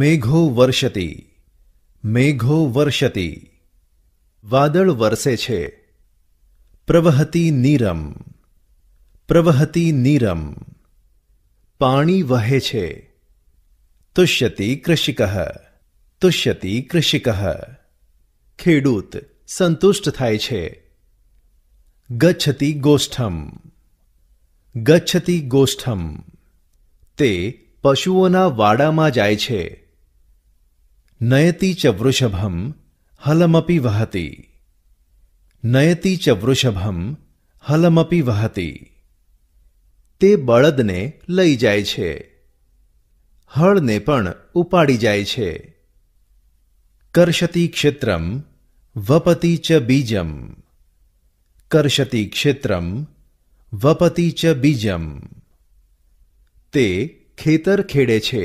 મેઘો વર્ષતિ મેઘો વર્ષતિ વાદળ વરસે છે પ્રવહતી નીરમ પ્રવહતી નીરમ પાણી વહે છે તુષ્યતિ કૃષિક તુષ્યતિ કૃષિક ખેડૂત સંતુષ્ટ થાય છે ગચ્છતિ ગોષ્ઠમ ગચ્છતિ ગોષ્ઠમ તે પશુઓના વાડામાં જાય છે નયતિ ચ વૃષભમ હલમપી વહતી નયતિ ચ વૃષભમ હલમપી વહતી તે બળદને લઈ જાય છે હળને પણ ઉપાડી જાય છે કર્ષતિ ક્ષેત્રમ વપતિ ચ બીજમ કર્ષતિ ક્ષેત્રમ વપતિ ચ બીજમ તે ખેતર ખેડે છે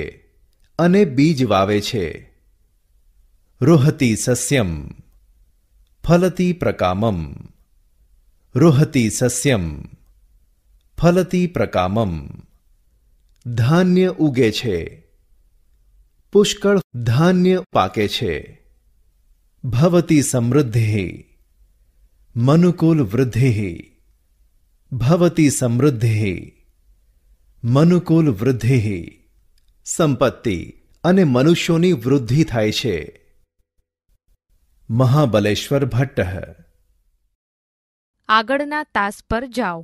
અને બીજ વાવે છે રોહતી સસ્યમ ફલતી પ્રકામમ રોહતી સસ્યમ ફલતી પ્રકામમ ધાન્ય ઉગે છે પુષ્કળ ધાન્ય પાકે છે ભવતી સમૃદ્ધિ મનુકુલ વૃદ્ધિ ભવતી સમૃદ્ધિ મનુકુલ વૃદ્ધિ સંપત્તિ અને મનુષ્યોની વૃદ્ધિ થાય છે મહાબલેશ્વર ભટ્ટ આગળના તાસ પર જાઓ